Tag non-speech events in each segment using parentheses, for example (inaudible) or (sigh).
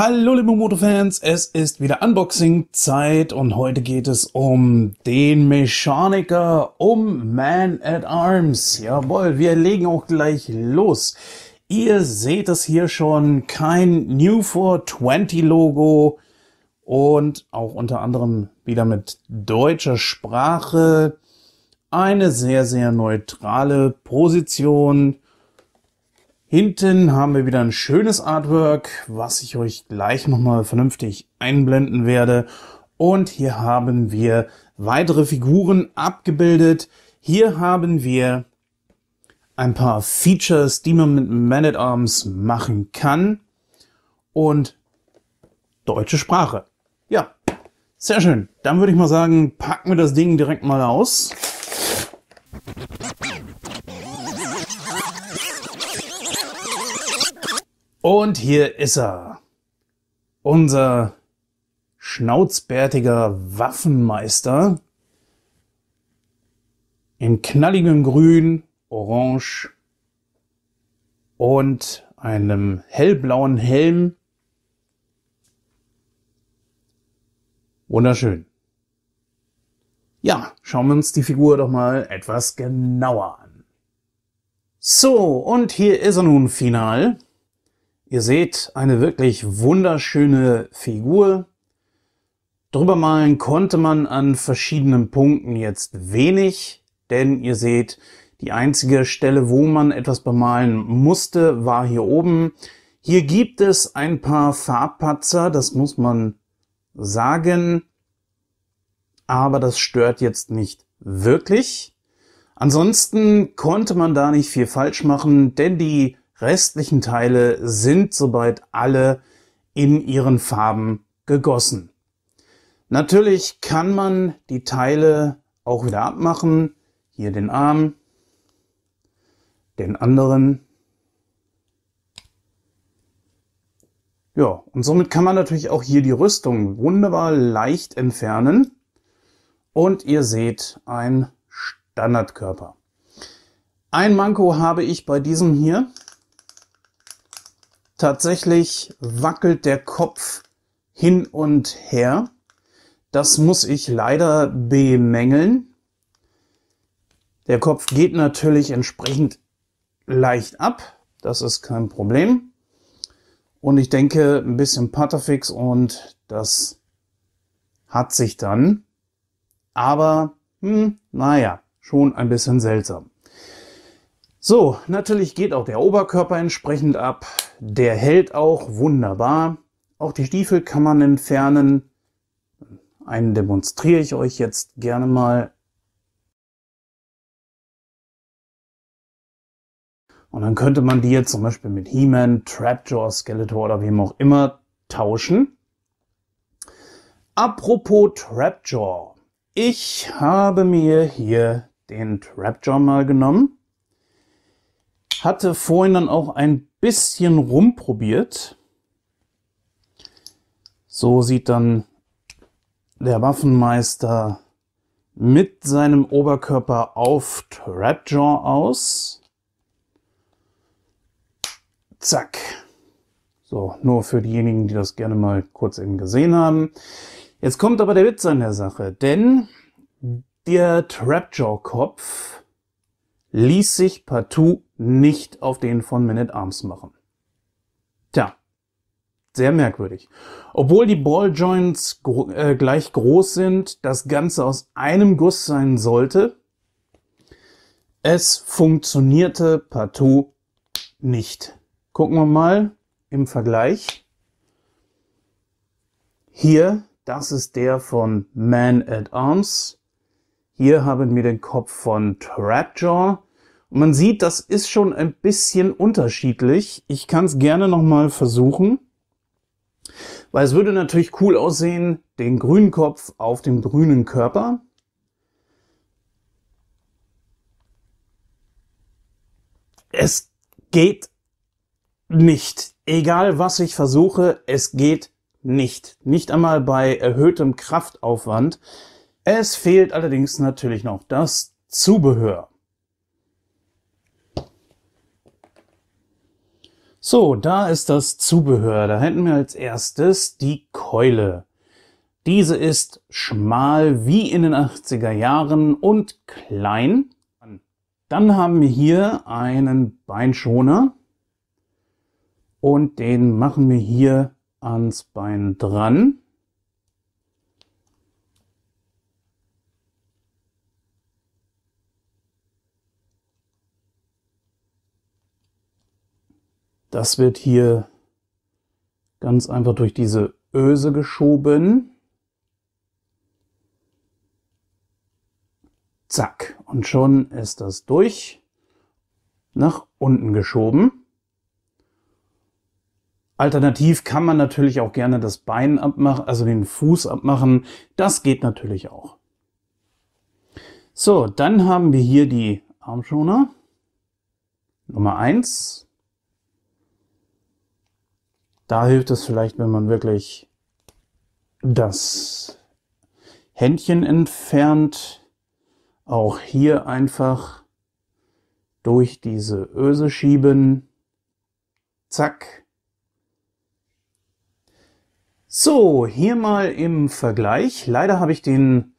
Hallo liebe Motorfans, es ist wieder Unboxing-Zeit und heute geht es um den Mechaniker, um Man at Arms. Jawohl, wir legen auch gleich los. Ihr seht es hier schon, kein New 420 Logo und auch unter anderem wieder mit deutscher Sprache. Eine sehr, sehr neutrale Position Hinten haben wir wieder ein schönes Artwork, was ich euch gleich nochmal vernünftig einblenden werde. Und hier haben wir weitere Figuren abgebildet. Hier haben wir ein paar Features, die man mit Man-at-Arms machen kann. Und deutsche Sprache. Ja, sehr schön. Dann würde ich mal sagen, packen wir das Ding direkt mal aus. Und hier ist er. Unser schnauzbärtiger Waffenmeister. In knalligem Grün, Orange und einem hellblauen Helm. Wunderschön. Ja, schauen wir uns die Figur doch mal etwas genauer an. So, und hier ist er nun final. Ihr seht eine wirklich wunderschöne Figur. Drüber malen konnte man an verschiedenen Punkten jetzt wenig, denn ihr seht, die einzige Stelle, wo man etwas bemalen musste, war hier oben. Hier gibt es ein paar Farbpatzer, das muss man sagen, aber das stört jetzt nicht wirklich. Ansonsten konnte man da nicht viel falsch machen, denn die restlichen Teile sind soweit alle in ihren Farben gegossen. Natürlich kann man die Teile auch wieder abmachen. Hier den Arm, den anderen. Ja, und somit kann man natürlich auch hier die Rüstung wunderbar leicht entfernen. Und ihr seht, ein Standardkörper. Ein Manko habe ich bei diesem hier. Tatsächlich wackelt der Kopf hin und her. Das muss ich leider bemängeln. Der Kopf geht natürlich entsprechend leicht ab. Das ist kein Problem. Und ich denke, ein bisschen Patafix und das hat sich dann. Aber, hm, naja, schon ein bisschen seltsam. So, natürlich geht auch der Oberkörper entsprechend ab. Der hält auch wunderbar. Auch die Stiefel kann man entfernen. Einen demonstriere ich euch jetzt gerne mal. Und dann könnte man die jetzt zum Beispiel mit He-Man, Trapjaw, Skeletor oder wem auch immer tauschen. Apropos Trapjaw. Ich habe mir hier den Trapjaw mal genommen hatte vorhin dann auch ein bisschen rumprobiert. So sieht dann der Waffenmeister mit seinem Oberkörper auf Trapjaw aus. Zack. So, nur für diejenigen, die das gerne mal kurz eben gesehen haben. Jetzt kommt aber der Witz an der Sache, denn der Trapjaw-Kopf ließ sich partout nicht auf den von Man at Arms machen. Tja, sehr merkwürdig. Obwohl die Balljoints gro äh, gleich groß sind, das Ganze aus einem Guss sein sollte, es funktionierte partout nicht. Gucken wir mal im Vergleich. Hier, das ist der von Man at Arms. Hier haben wir den Kopf von Trapjaw. Und man sieht, das ist schon ein bisschen unterschiedlich. Ich kann es gerne nochmal versuchen. Weil es würde natürlich cool aussehen, den grünen Kopf auf dem grünen Körper. Es geht nicht. Egal was ich versuche, es geht nicht. Nicht einmal bei erhöhtem Kraftaufwand. Es fehlt allerdings natürlich noch das Zubehör. So, da ist das Zubehör. Da hätten wir als erstes die Keule. Diese ist schmal wie in den 80er Jahren und klein. Dann haben wir hier einen Beinschoner und den machen wir hier ans Bein dran. Das wird hier ganz einfach durch diese Öse geschoben. Zack. Und schon ist das durch. Nach unten geschoben. Alternativ kann man natürlich auch gerne das Bein abmachen, also den Fuß abmachen. Das geht natürlich auch. So, dann haben wir hier die Armschoner. Nummer eins. Da hilft es vielleicht, wenn man wirklich das Händchen entfernt. Auch hier einfach durch diese Öse schieben. Zack. So, hier mal im Vergleich. Leider habe ich den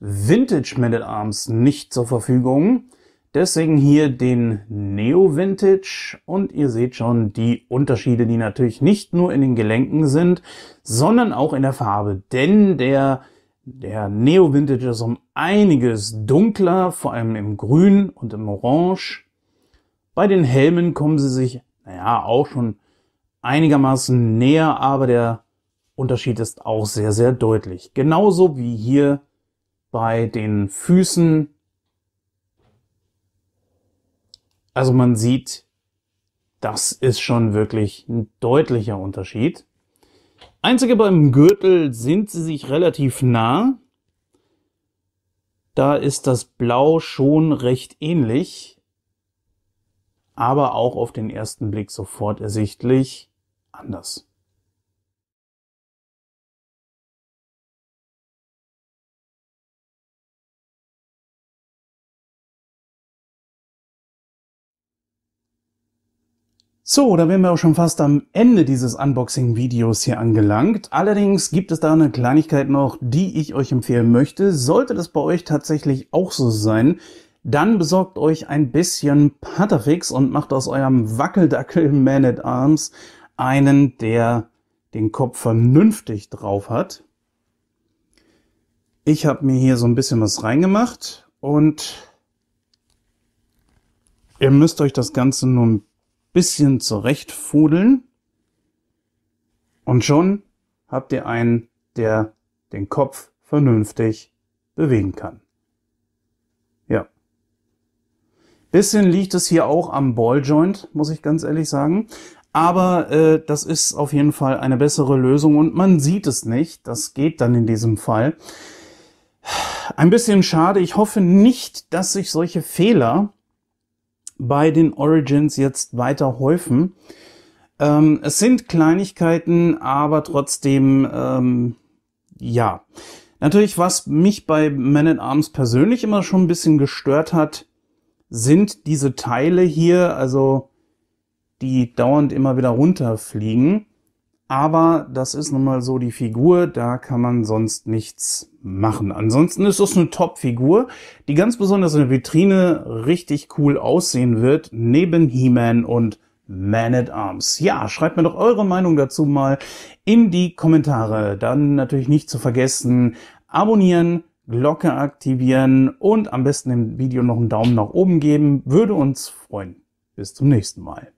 Vintage Mallet Arms nicht zur Verfügung. Deswegen hier den Neo Vintage und ihr seht schon die Unterschiede, die natürlich nicht nur in den Gelenken sind, sondern auch in der Farbe. Denn der, der Neo Vintage ist um einiges dunkler, vor allem im Grün und im Orange. Bei den Helmen kommen sie sich, naja, auch schon einigermaßen näher, aber der Unterschied ist auch sehr, sehr deutlich. Genauso wie hier bei den Füßen Also man sieht, das ist schon wirklich ein deutlicher Unterschied. Einzige beim Gürtel sind sie sich relativ nah. Da ist das Blau schon recht ähnlich, aber auch auf den ersten Blick sofort ersichtlich anders. So, da wären wir auch schon fast am Ende dieses Unboxing-Videos hier angelangt. Allerdings gibt es da eine Kleinigkeit noch, die ich euch empfehlen möchte. Sollte das bei euch tatsächlich auch so sein, dann besorgt euch ein bisschen Patafix und macht aus eurem Wackeldackel (laughs) Man at Arms einen, der den Kopf vernünftig drauf hat. Ich habe mir hier so ein bisschen was reingemacht und ihr müsst euch das Ganze nur ein bisschen zurechtfudeln und schon habt ihr einen, der den Kopf vernünftig bewegen kann. Ja. Bisschen liegt es hier auch am Balljoint, muss ich ganz ehrlich sagen. Aber äh, das ist auf jeden Fall eine bessere Lösung und man sieht es nicht. Das geht dann in diesem Fall. Ein bisschen schade. Ich hoffe nicht, dass sich solche Fehler bei den Origins jetzt weiter häufen. Ähm, es sind Kleinigkeiten, aber trotzdem, ähm, ja. Natürlich, was mich bei Man at Arms persönlich immer schon ein bisschen gestört hat, sind diese Teile hier, also die dauernd immer wieder runterfliegen. Aber das ist nun mal so die Figur, da kann man sonst nichts machen. Ansonsten ist das eine Top-Figur, die ganz besonders in der Vitrine richtig cool aussehen wird, neben He-Man und Man at Arms. Ja, schreibt mir doch eure Meinung dazu mal in die Kommentare. Dann natürlich nicht zu vergessen, abonnieren, Glocke aktivieren und am besten dem Video noch einen Daumen nach oben geben. Würde uns freuen. Bis zum nächsten Mal.